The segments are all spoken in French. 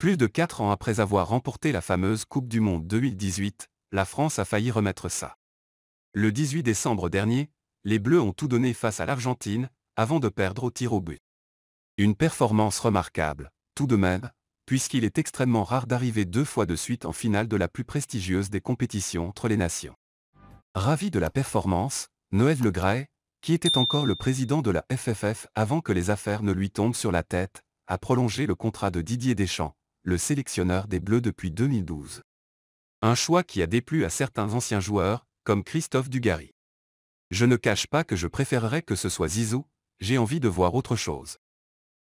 Plus de quatre ans après avoir remporté la fameuse Coupe du Monde 2018, la France a failli remettre ça. Le 18 décembre dernier, les Bleus ont tout donné face à l'Argentine, avant de perdre au tir au but. Une performance remarquable, tout de même, puisqu'il est extrêmement rare d'arriver deux fois de suite en finale de la plus prestigieuse des compétitions entre les nations. Ravi de la performance, Noël Le qui était encore le président de la FFF avant que les affaires ne lui tombent sur la tête, a prolongé le contrat de Didier Deschamps, le sélectionneur des Bleus depuis 2012. Un choix qui a déplu à certains anciens joueurs, comme Christophe Dugary. Je ne cache pas que je préférerais que ce soit Zizou, j'ai envie de voir autre chose.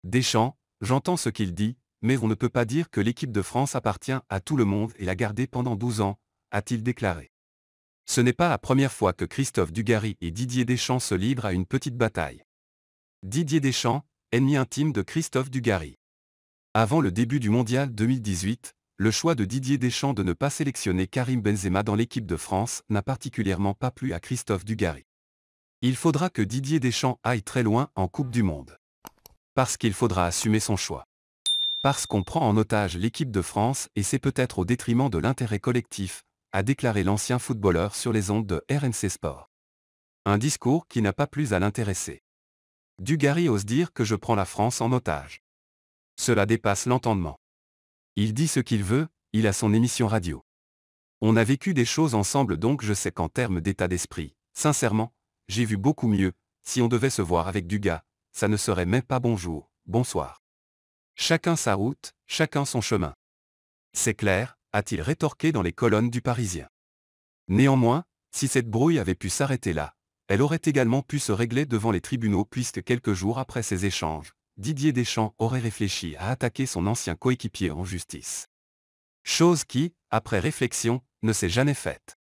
Deschamps, j'entends ce qu'il dit, mais on ne peut pas dire que l'équipe de France appartient à tout le monde et l'a gardée pendant 12 ans, a-t-il déclaré. Ce n'est pas la première fois que Christophe Dugary et Didier Deschamps se livrent à une petite bataille. Didier Deschamps, ennemi intime de Christophe Dugary. Avant le début du mondial 2018, le choix de Didier Deschamps de ne pas sélectionner Karim Benzema dans l'équipe de France n'a particulièrement pas plu à Christophe Dugarry. Il faudra que Didier Deschamps aille très loin en Coupe du Monde. Parce qu'il faudra assumer son choix. Parce qu'on prend en otage l'équipe de France et c'est peut-être au détriment de l'intérêt collectif, a déclaré l'ancien footballeur sur les ondes de RNC Sport. Un discours qui n'a pas plus à l'intéresser. Dugarry ose dire que je prends la France en otage. Cela dépasse l'entendement. Il dit ce qu'il veut, il a son émission radio. On a vécu des choses ensemble donc je sais qu'en termes d'état d'esprit, sincèrement, j'ai vu beaucoup mieux, si on devait se voir avec du gars, ça ne serait même pas bonjour, bonsoir. Chacun sa route, chacun son chemin. C'est clair, a-t-il rétorqué dans les colonnes du Parisien. Néanmoins, si cette brouille avait pu s'arrêter là, elle aurait également pu se régler devant les tribunaux puisque quelques jours après ces échanges, Didier Deschamps aurait réfléchi à attaquer son ancien coéquipier en justice. Chose qui, après réflexion, ne s'est jamais faite.